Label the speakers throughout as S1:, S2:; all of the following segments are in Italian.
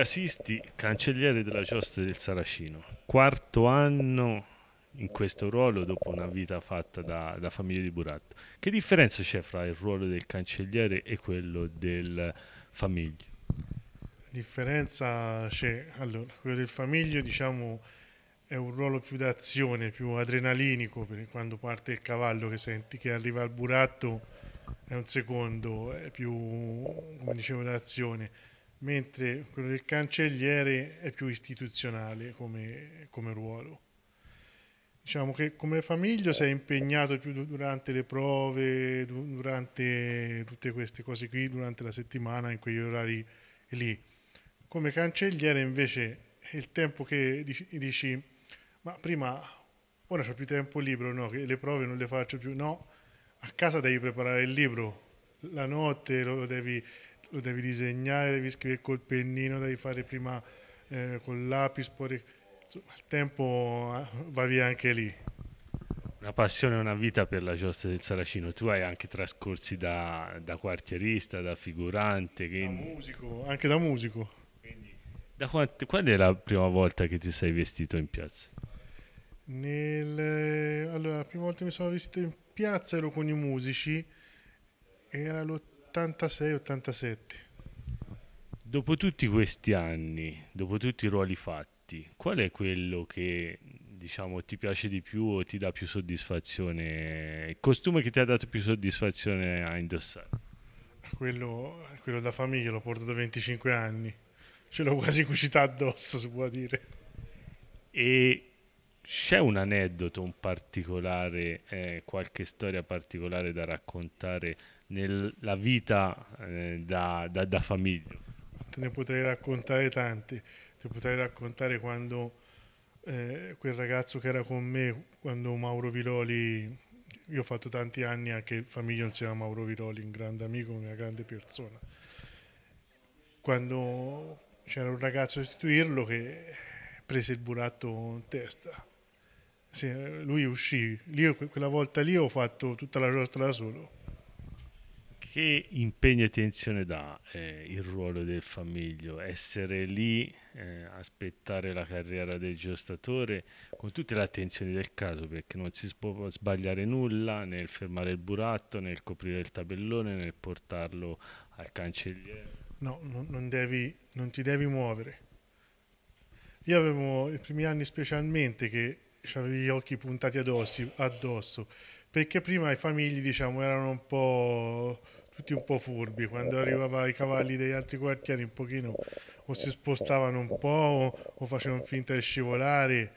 S1: Andrea Sisti, cancelliere della Giostra del Saracino, quarto anno in questo ruolo dopo una vita fatta da, da famiglia di Buratto. Che differenza c'è fra il ruolo del cancelliere e quello del famiglio?
S2: Differenza c'è, allora, quello del famiglio diciamo è un ruolo più d'azione, più adrenalinico, perché quando parte il cavallo che senti che arriva al Buratto è un secondo, è più, come dicevo, d'azione mentre quello del cancelliere è più istituzionale come, come ruolo. Diciamo che come famiglia sei impegnato più durante le prove, durante tutte queste cose qui, durante la settimana, in quegli orari lì. Come cancelliere invece il tempo che dici, dici ma prima ora ho più tempo libero, no, che le prove non le faccio più, no, a casa devi preparare il libro, la notte lo devi lo devi disegnare, devi scrivere col pennino, devi fare prima eh, con l'apis, poi insomma, il tempo eh, va via anche lì.
S1: Una passione e una vita per la giostra del Saracino. Tu hai anche trascorsi da, da quartierista, da figurante. Quindi... Da
S2: musico, anche da musico. Quindi,
S1: da quanti, qual è la prima volta che ti sei vestito in piazza?
S2: Nel, eh, allora, la prima volta che mi sono vestito in piazza ero con i musici, era l'80 86-87.
S1: Dopo tutti questi anni, dopo tutti i ruoli fatti, qual è quello che diciamo ti piace di più o ti dà più soddisfazione? Il costume che ti ha dato più soddisfazione a indossare?
S2: Quello, quello da famiglia, l'ho portato 25 anni, ce l'ho quasi cucita addosso, si può dire. E
S1: c'è un aneddoto, un particolare, eh, qualche storia particolare da raccontare nella vita eh, da, da, da, famiglia?
S2: Te ne potrei raccontare tanti, ti potrei raccontare quando eh, quel ragazzo che era con me, quando Mauro Viroli, io ho fatto tanti anni anche famiglia insieme a Mauro Viroli, un grande amico, una grande persona, quando c'era un ragazzo a sostituirlo che prese il buratto in testa. Sì, lui uscì, lì, quella volta lì ho fatto tutta la giornata da solo
S3: che
S1: impegno e tensione dà eh, il ruolo del famiglio? Essere lì, eh, aspettare la carriera del giostatore con tutte le attenzioni del caso, perché non si può sbagliare nulla nel fermare il buratto, nel coprire il tabellone, nel portarlo al cancelliere.
S2: No, non, non, devi, non ti devi muovere. Io avevo i primi anni specialmente che avevi gli occhi puntati addosso, addosso perché prima i famigli diciamo, erano un po' tutti un po' furbi, quando arrivava i cavalli degli altri quartieri un pochino o si spostavano un po' o, o facevano finta di scivolare.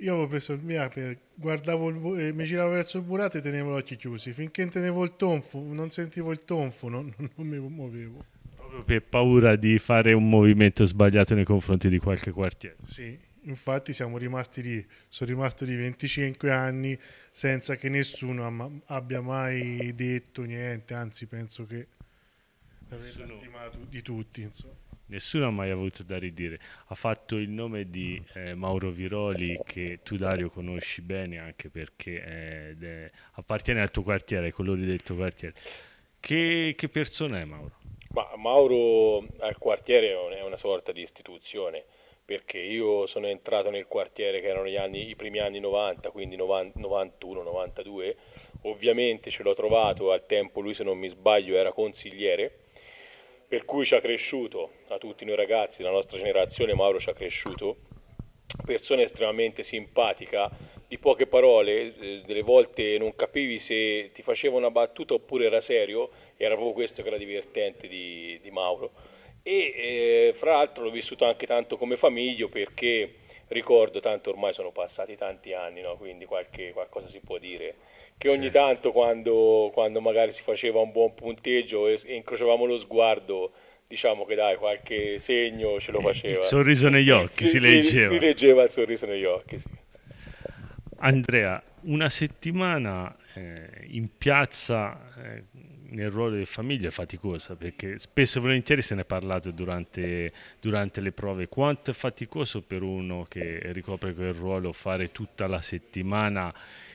S2: Io avevo preso il mio per, guardavo il, eh, mi giravo verso il burato e tenevo gli occhi chiusi, finché tenevo il tonfo, non sentivo il tonfo, non, non mi muovevo. Proprio
S1: per paura di fare un movimento sbagliato nei confronti di qualche quartiere.
S2: Sì, infatti siamo rimasti lì, sono rimasto lì 25 anni senza che nessuno abbia mai detto niente, anzi penso che l'avrei stimato di tutti. Insomma.
S1: Nessuno ha mai avuto da ridire. Ha fatto il nome di eh, Mauro Viroli che tu Dario conosci bene anche perché è, eh, è, appartiene al tuo quartiere, ai colori del tuo quartiere. Che, che persona è Mauro?
S3: Ma Mauro al quartiere è una sorta di istituzione perché io sono entrato nel quartiere che erano anni, i primi anni 90, quindi 91, 92, ovviamente ce l'ho trovato, al tempo lui se non mi sbaglio era consigliere, per cui ci ha cresciuto, a tutti noi ragazzi, la nostra generazione, Mauro ci ha cresciuto, persona estremamente simpatica, di poche parole, eh, delle volte non capivi se ti faceva una battuta oppure era serio, era proprio questo che era divertente di, di Mauro e eh, fra l'altro l'ho vissuto anche tanto come famiglio perché ricordo tanto ormai sono passati tanti anni, no? quindi qualche, qualcosa si può dire, che ogni certo. tanto quando, quando, magari si faceva un buon punteggio e, e incrociavamo lo sguardo diciamo che dai, qualche segno ce lo faceva. Il sorriso negli occhi, si, si, leggeva. Si leggeva il sorriso negli occhi, sì.
S1: Andrea, una settimana eh, in piazza eh, nel ruolo di famiglia è faticosa perché spesso e volentieri se ne è parlato durante, durante, le prove quanto è faticoso per uno che ricopre quel ruolo fare tutta la settimana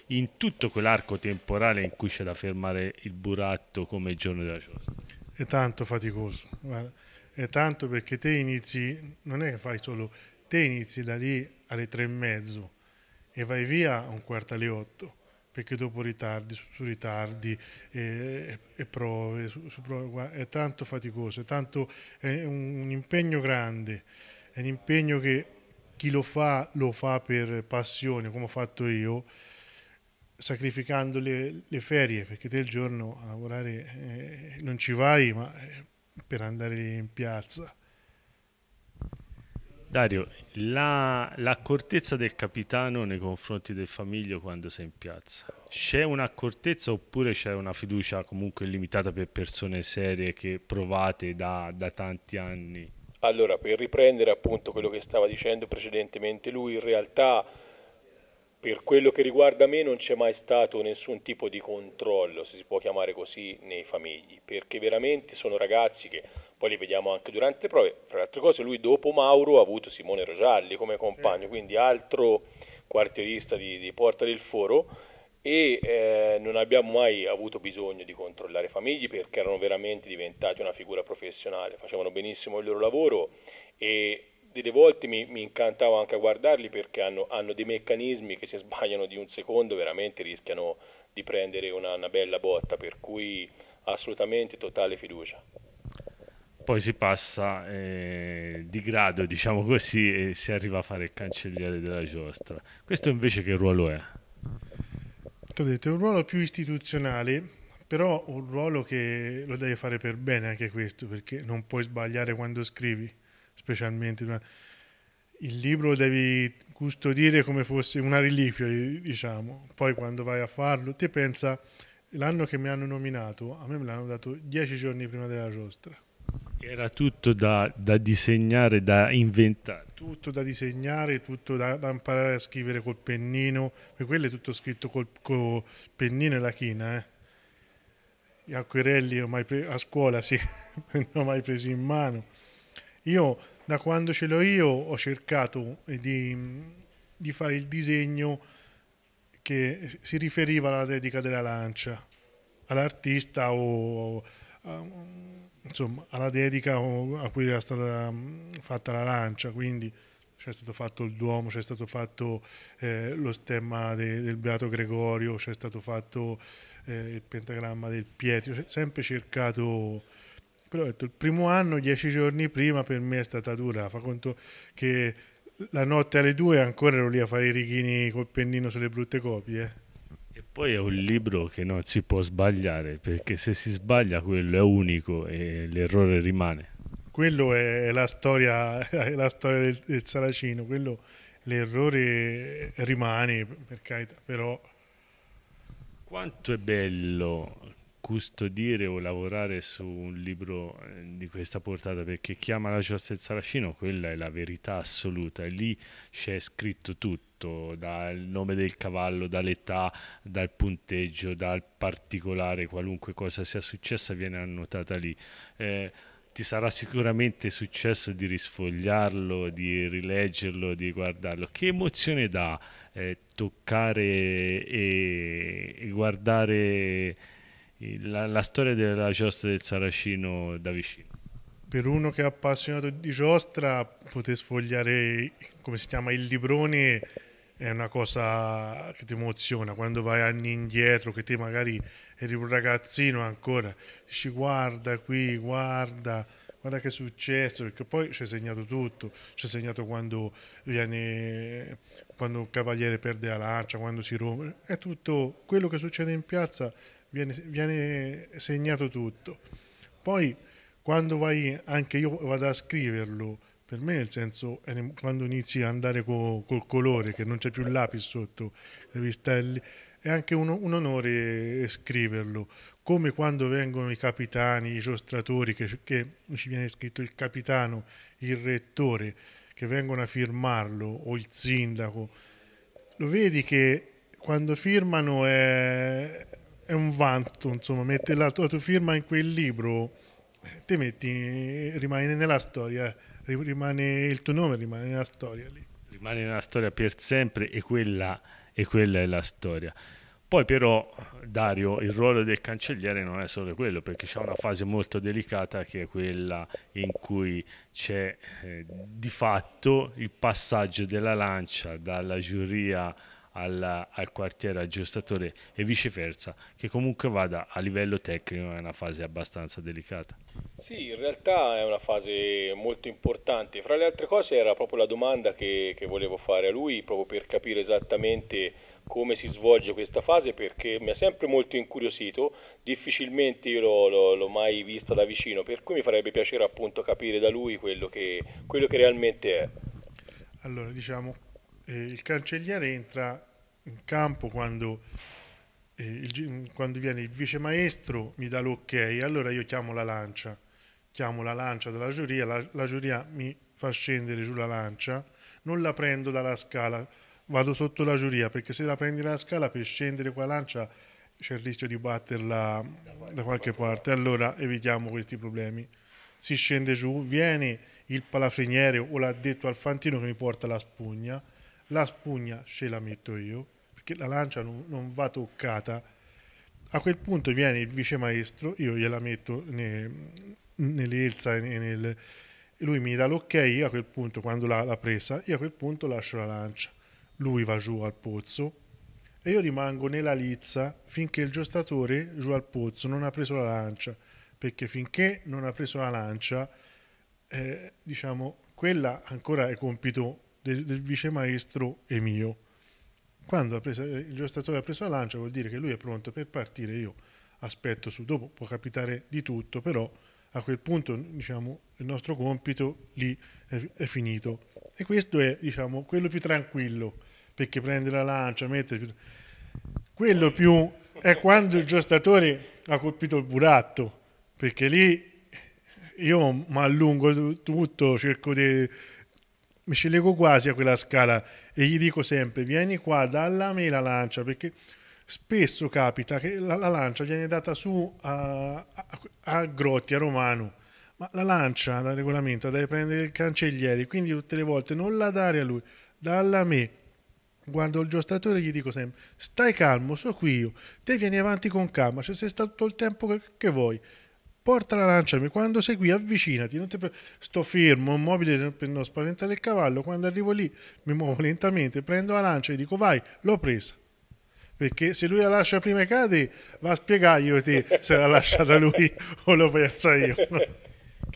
S1: in tutto quell'arco temporale in cui c'è da fermare il buratto come il giorno della giornata
S2: è tanto faticoso è tanto perché te inizi non è che fai solo te inizi da lì alle tre e mezzo e vai via a un quarto alle otto perché dopo ritardi su, ritardi e, e prove, su, su prove, è tanto faticoso, è, tanto, è un, impegno grande, è un impegno che chi lo fa lo fa per passione, come ho fatto io, sacrificando le, le ferie, perché te il giorno a lavorare eh, non ci vai, ma eh, per andare in piazza.
S1: Dario, la, l'accortezza del capitano nei confronti del famiglio quando sei in piazza, c'è un'accortezza oppure c'è una fiducia comunque limitata per persone serie che provate da, da tanti anni?
S3: Allora, per riprendere appunto quello che stava dicendo precedentemente lui, in realtà per quello che riguarda me non c'è mai stato nessun tipo di controllo, se si può chiamare così, nei famigli, perché veramente sono ragazzi che poi li vediamo anche durante le prove, fra le altre cose lui dopo Mauro ha avuto Simone Rogialli come compagno, mm. quindi altro quartierista di, di Porta del Foro e eh, non abbiamo mai avuto bisogno di controllare i famigli perché erano veramente diventati una figura professionale, facevano benissimo il loro lavoro e delle volte mi, mi, incantavo anche a guardarli perché hanno, hanno, dei meccanismi che se sbagliano di un secondo veramente rischiano di prendere una, una bella botta, per cui assolutamente totale fiducia
S1: poi si passa eh, di grado, diciamo così, e si arriva a fare il cancelliere della giostra. Questo invece che ruolo è?
S2: Ti ho detto, è un ruolo più istituzionale, però un ruolo che lo devi fare per bene anche questo, perché non puoi sbagliare quando scrivi specialmente. Il libro devi custodire come fosse una reliquia, diciamo. Poi quando vai a farlo, ti pensa, l'anno che mi hanno nominato, a me me l'hanno dato dieci giorni prima della giostra.
S1: Era tutto da, da disegnare, da inventare.
S2: Tutto da disegnare, tutto da, da, imparare a scrivere col pennino, perché quello è tutto scritto col, col pennino e la china, eh gli acquerelli a scuola sì, non ho mai preso in mano. Io da quando ce l'ho io ho cercato eh, di, di fare il disegno che si riferiva alla dedica della lancia, all'artista o insomma, alla dedica a cui era stata mm, fatta la lancia, quindi c'è stato fatto il Duomo, c'è stato fatto eh, lo stemma de, del Beato Gregorio, c'è stato fatto eh, il pentagramma del Pietro, sempre cercato però il primo anno, dieci giorni prima, per me è stata dura. Fa conto che la notte alle due ancora ero lì a fare i righini col pennino sulle brutte copie.
S1: E poi è un libro che non si può sbagliare, perché se si sbaglia quello è unico e l'errore rimane.
S2: Quello è la storia, è la storia del, del Saracino, quello l'errore rimane, per carità, però...
S1: Quanto è bello custodire o lavorare su un libro eh, di questa portata perché chiama la giostra del Saracino quella è la verità assoluta lì c'è scritto tutto dal nome del cavallo, dall'età, dal punteggio, dal particolare, qualunque cosa sia successa viene annotata lì. Eh, ti sarà sicuramente successo di risfogliarlo, di rileggerlo, di guardarlo. Che emozione dà eh, toccare e, e guardare la, la storia della giostra del Saracino da vicino.
S2: Per uno che è appassionato di giostra, poter sfogliare come si chiama il librone è una cosa che ti emoziona quando vai anni indietro, che te magari eri un ragazzino ancora, dici guarda qui, guarda, guarda che è successo, perché poi ci ha segnato tutto, ci ha segnato quando viene, quando un cavaliere perde la lancia, quando si rompe, è tutto quello che succede in piazza viene, viene segnato tutto. Poi quando vai, anche io vado a scriverlo, per me nel senso quando inizi a andare co, col colore, che non c'è più il lapis sotto, devi stare è anche un, un, onore scriverlo, come quando vengono i capitani, i giostratori, che, che, ci viene scritto il capitano, il rettore, che vengono a firmarlo, o il sindaco, lo vedi che quando firmano è, è un vanto, insomma, mettere la, tua firma in quel libro, eh, ti metti, rimane nella storia, rimane il tuo nome, rimane nella storia lì.
S1: Rimane nella storia per sempre e quella, e quella è la storia. Poi però Dario, il ruolo del cancelliere non è solo quello, perché c'è una fase molto delicata che è quella in cui c'è eh, di fatto il passaggio della lancia dalla giuria al, al quartiere aggiustatore e viceversa, che comunque vada a livello tecnico è una fase abbastanza delicata.
S3: Sì, in realtà è una fase molto importante. Fra le altre cose era proprio la domanda che, che volevo fare a lui, proprio per capire esattamente come si svolge questa fase perché mi ha sempre molto incuriosito, difficilmente io l'ho, mai vista da vicino, per cui mi farebbe piacere appunto capire da lui quello che, quello che realmente è.
S2: Allora, diciamo, eh, il cancelliere entra in campo quando, eh, il, quando viene il vice maestro, mi dà l'ok, allora io chiamo la lancia, chiamo la lancia della giuria, la, la giuria mi fa scendere giù la lancia, non la prendo dalla scala, vado sotto la giuria perché se la prendi dalla scala per scendere quella lancia c'è il rischio di batterla da qualche parte, allora evitiamo questi problemi. Si scende giù, viene il palafreniere o l'addetto al fantino che mi porta la spugna, la spugna ce la metto io, perché la lancia non, non va toccata. A quel punto viene il vice maestro, io gliela metto ne, nell'elsa e nel, lui mi dà l'ok, io a quel punto quando l'ha, l'ha presa, io a quel punto lascio la lancia, lui va giù al pozzo e io rimango nella lizza finché il giostatore giù al pozzo non ha preso la lancia, perché finché non ha preso la lancia, eh, diciamo, quella ancora è compito del, del vice maestro e mio. Quando presa, eh, il giostatore ha preso la lancia vuol dire che lui è pronto per partire, io aspetto su, dopo può capitare di tutto, però a quel punto diciamo, il nostro compito lì è, è finito. E questo è diciamo, quello più tranquillo, perché prende la lancia, mette... Quello più è quando il giostatore ha colpito il buratto, perché lì io mi allungo tutto, cerco di mi ci leggo quasi a quella scala e gli dico sempre vieni qua, dalla me la lancia, perché spesso capita che la, la lancia viene data su a, a, a Grotti, a Romano, ma la lancia dal regolamento deve prendere il cancelliere, quindi tutte le volte non la dare a lui, dalla me. Guardo il giostratore e gli dico sempre: Stai calmo, so qui io. Te vieni avanti con calma, cioè sei stato tutto il tempo che, che vuoi porta la lancia, quando sei qui avvicinati, non ti pre- sto fermo, immobile per non spaventare il cavallo, quando arrivo lì mi muovo lentamente, prendo la lancia e dico vai, l'ho presa. Perché se lui la lascia prima e cade, va a spiegargli te se l'ha lasciata lui o l'ho persa io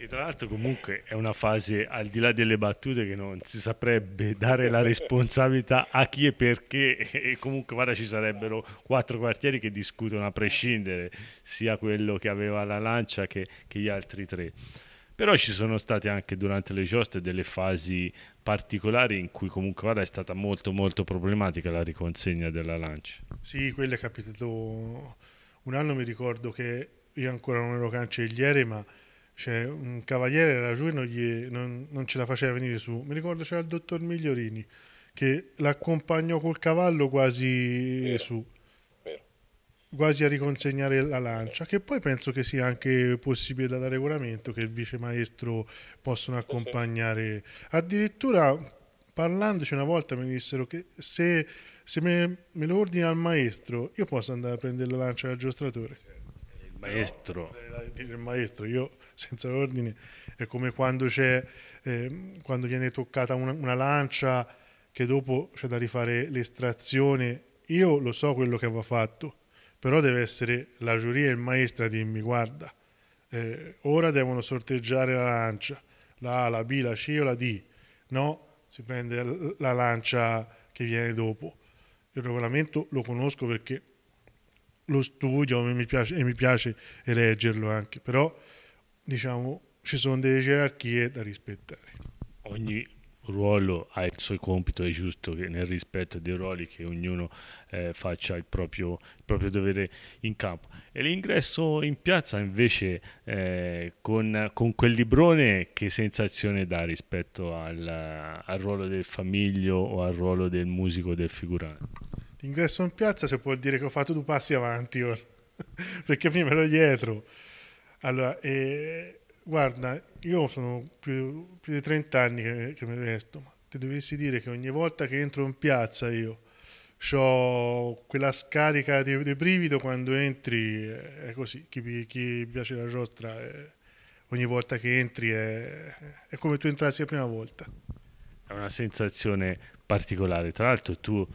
S1: che tra l'altro comunque è una fase al di là delle battute che non si saprebbe dare la responsabilità a chi e perché e comunque guarda ci sarebbero quattro quartieri che discutono a prescindere sia quello che aveva la lancia che, che gli altri tre però ci sono state anche durante le gioste delle fasi particolari in cui comunque guarda, è stata molto molto problematica la riconsegna della lancia
S2: sì quello è capitato un anno mi ricordo che io ancora non ero cancelliere ma cioè, un cavaliere era giù e non, gli, non, non ce la faceva venire su. Mi ricordo c'era il dottor Migliorini che l'accompagnò col cavallo quasi Vero. su quasi a riconsegnare la lancia, che poi penso che sia anche possibile da regolamento che il vice maestro possono accompagnare. Addirittura parlandoci una volta mi dissero che se, se me, me, lo ordina il maestro io posso andare a prendere la lancia dal giostratore maestro. Eh, il maestro, io senza ordine, è come quando, eh, quando viene toccata una, una, lancia che dopo c'è da rifare l'estrazione. Io lo so quello che va fatto, però deve essere la giuria e il maestro a dirmi guarda, eh, ora devono sorteggiare la lancia, la A, la B, la C o la D. No, si prende la lancia che viene dopo. Il regolamento lo conosco perché lo studio e mi piace, e mi piace leggerlo anche, però diciamo ci sono delle gerarchie da rispettare. Ogni
S1: ruolo ha il suo compito, è giusto che nel rispetto dei ruoli che ognuno eh, faccia il proprio, il proprio, dovere in campo. E l'ingresso in piazza invece eh, con, con, quel librone che sensazione dà rispetto al, al ruolo del famiglio o al ruolo del musico del figurante?
S2: ingresso in piazza se può dire che ho fatto due passi avanti ora, perché prima ero dietro. Allora, eh, guarda, io sono più, più di 30 anni che, che, mi resto, ma ti dovessi dire che ogni volta che entro in piazza io ho quella scarica di, di brivido quando entri, è così, chi, chi piace la giostra è, ogni volta che entri è, è come tu entrassi la prima volta.
S1: È una sensazione particolare, tra l'altro tu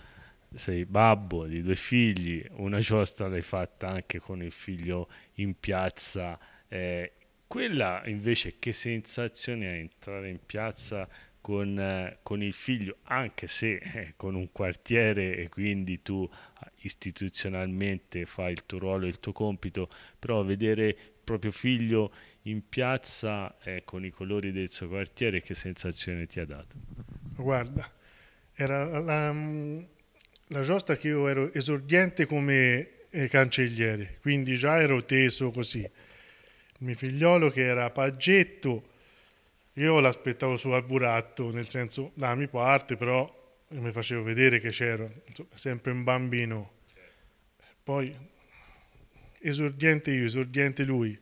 S1: sei babbo di due figli, una giostra l'hai fatta anche con il figlio in piazza. Eh, quella invece che sensazione è entrare in piazza con, eh, con il figlio, anche se eh, con un quartiere e quindi tu ah, istituzionalmente fai il tuo ruolo, e il tuo compito, però vedere il proprio figlio in piazza eh, con i colori del suo quartiere, che sensazione ti ha dato?
S2: Guarda, era la, mm, la giostra che io ero esordiente come eh, cancelliere, quindi già ero teso così. Il mio figliolo che era paggetto, io l'aspettavo su al buratto, nel senso, da mi parte, però mi facevo vedere che c'era, sempre un bambino. Poi, esordiente io, esordiente lui,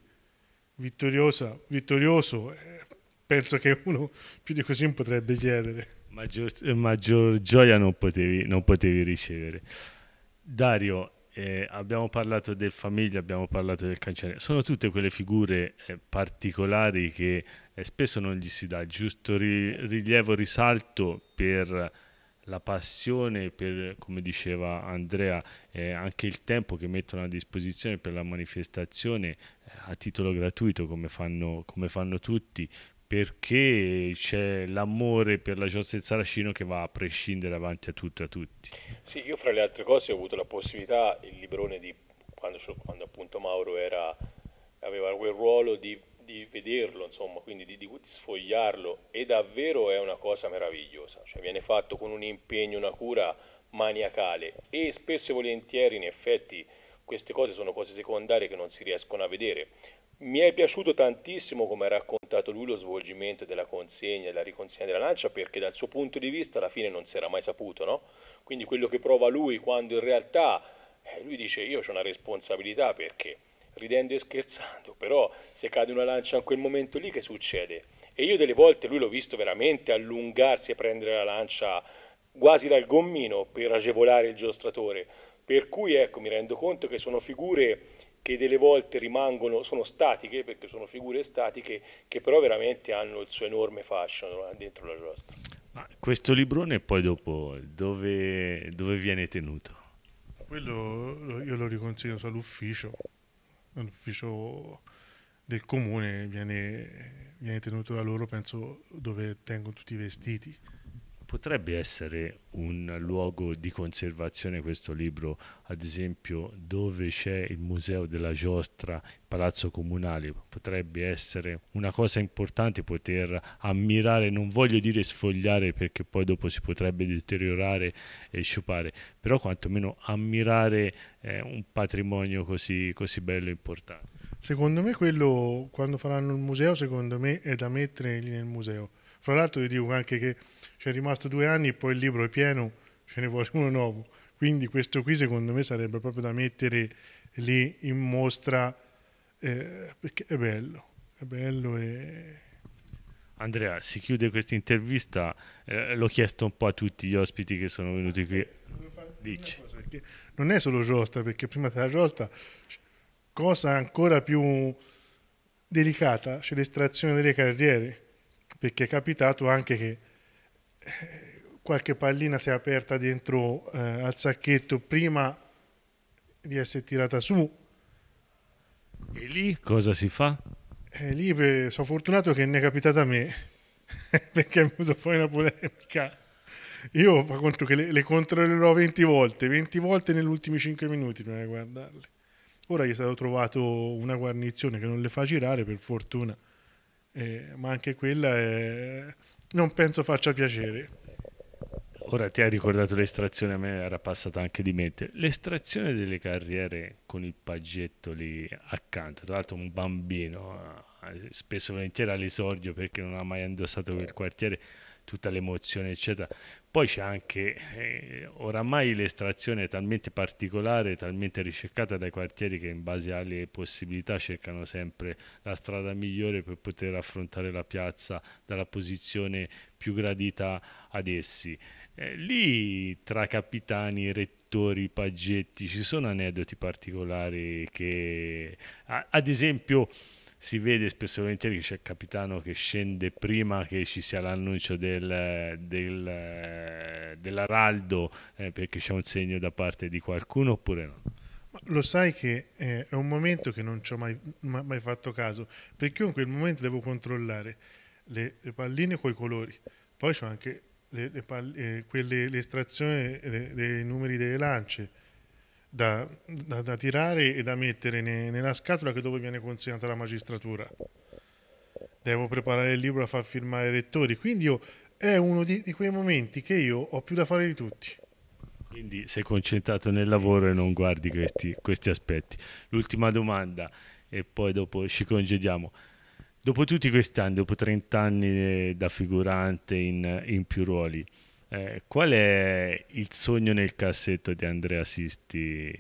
S2: vittoriosa, vittorioso, eh, penso che uno più di così non potrebbe chiedere maggior,
S1: maggior gioia non potevi, non potevi, ricevere. Dario, eh, abbiamo parlato del famiglia, abbiamo parlato del cancelliere, sono tutte quelle figure eh, particolari che eh, spesso non gli si dà giusto ri, rilievo, risalto per la passione per, come diceva Andrea, eh, anche il tempo che mettono a disposizione per la manifestazione eh, a titolo gratuito, come fanno, come fanno tutti, perché c'è l'amore per la giostra del Saracino che va a prescindere avanti a tutto e a tutti.
S3: Sì, io fra le altre cose ho avuto la possibilità, il librone di quando, quando appunto Mauro era, aveva quel ruolo di, di vederlo, insomma, quindi di, di, di, sfogliarlo e davvero è una cosa meravigliosa, cioè viene fatto con un impegno, una cura maniacale e spesso e volentieri in effetti queste cose sono cose secondarie che non si riescono a vedere, mi è piaciuto tantissimo come ha raccontato lui lo svolgimento della consegna e la riconsegna della lancia perché dal suo punto di vista alla fine non si era mai saputo, no? Quindi quello che prova lui quando in realtà eh, lui dice io ho una responsabilità perché ridendo e scherzando, però se cade una lancia in quel momento lì che succede? E io delle volte lui l'ho visto veramente allungarsi e prendere la lancia quasi dal gommino per agevolare il giostratore, per cui ecco mi rendo conto che sono figure che delle volte rimangono, sono statiche, perché sono figure statiche, che però veramente hanno il suo enorme fashion dentro la giostra.
S1: Ma questo librone poi dopo dove, dove viene tenuto?
S2: Quello io lo riconsiglio all'ufficio, all'ufficio del comune viene, viene tenuto da loro, penso, dove tengono tutti i vestiti potrebbe
S1: essere un luogo di conservazione questo libro, ad esempio dove c'è il museo della giostra, il palazzo comunale, potrebbe essere una cosa importante poter ammirare, non voglio dire sfogliare perché poi dopo si potrebbe deteriorare e sciupare, però quantomeno ammirare eh, un patrimonio così, così bello e importante.
S2: Secondo me quello, quando faranno il museo, secondo me è da mettere lì nel museo fra l'altro vi dico anche che ci è rimasto due anni e poi il libro è pieno, ce ne vuole uno nuovo. Quindi questo qui secondo me sarebbe proprio da mettere lì in mostra eh, perché è bello, è bello e... Andrea, si
S1: chiude questa intervista, eh, l'ho chiesto un po' a tutti gli ospiti che sono venuti qui.
S2: Dici. Non è solo Giosta, perché prima della Giosta, cosa ancora più delicata, c'è l'estrazione delle carriere perché è capitato anche che eh, qualche pallina si è aperta dentro eh, al sacchetto prima di essere tirata su. E lì
S1: cosa si fa?
S2: E eh, lì sono fortunato che ne è capitata a me, perché è venuto fuori una polemica. Io fa conto che le, le controllerò 20 volte, 20 volte negli ultimi 5 minuti prima di guardarle. Ora gli è stato trovato una guarnizione che non le fa girare, per fortuna eh, ma anche quella è... Eh, non penso faccia piacere.
S1: Ora ti hai ricordato l'estrazione, a me era passata anche di mente. L'estrazione delle carriere con il paggetto lì accanto, tra l'altro un bambino, eh, spesso e volentieri all'esordio perché non ha mai indossato quel quartiere, tutta l'emozione, eccetera. Poi c'è anche, eh, oramai l'estrazione è talmente particolare, talmente ricercata dai quartieri che in base alle possibilità cercano sempre la strada migliore per poter affrontare la piazza dalla posizione più gradita ad essi. Eh, lì tra capitani, rettori, paggetti ci sono aneddoti particolari che, a, ad esempio si vede spesso e volentieri che c'è il capitano che scende prima che ci sia l'annuncio del, del, dell'araldo eh, perché c'è un segno da parte di qualcuno oppure no?
S2: Ma lo sai che eh, è un momento che non ci ho mai, ma, mai, fatto caso perché io in quel momento devo controllare le, le palline i colori poi c'ho anche le, le, palle, eh, quelle, le estrazioni eh, dei numeri delle lance da, da, da tirare e da mettere ne, nella scatola che dopo viene consegnata alla magistratura. Devo preparare il libro a far firmare i rettori, quindi io, è uno di, di quei momenti che io ho più da fare di tutti. Quindi
S1: sei concentrato nel lavoro e non guardi questi, questi aspetti. L'ultima domanda e poi dopo ci congediamo. Dopo tutti questi anni, dopo 30 anni eh, da figurante in, in più ruoli, eh, qual è il sogno nel cassetto di Andrea Sisti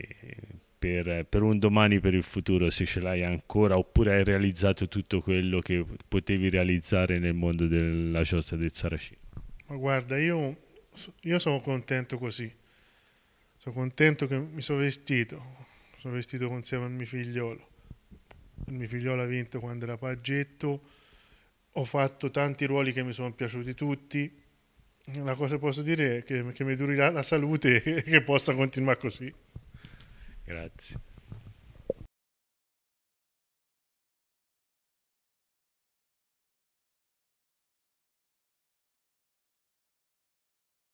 S1: per, per, un domani, per il futuro, se ce l'hai ancora, oppure hai realizzato tutto quello che potevi realizzare nel mondo della giostra del Saracino?
S2: Ma guarda, io, io sono contento così, sono contento che mi sono vestito, sono vestito insieme al mio figliolo, il mio figliolo ha vinto quando era paggetto, ho fatto tanti ruoli che mi sono piaciuti tutti la cosa che posso dire è che, che mi duri la, la salute e che possa continuare così.
S1: Grazie.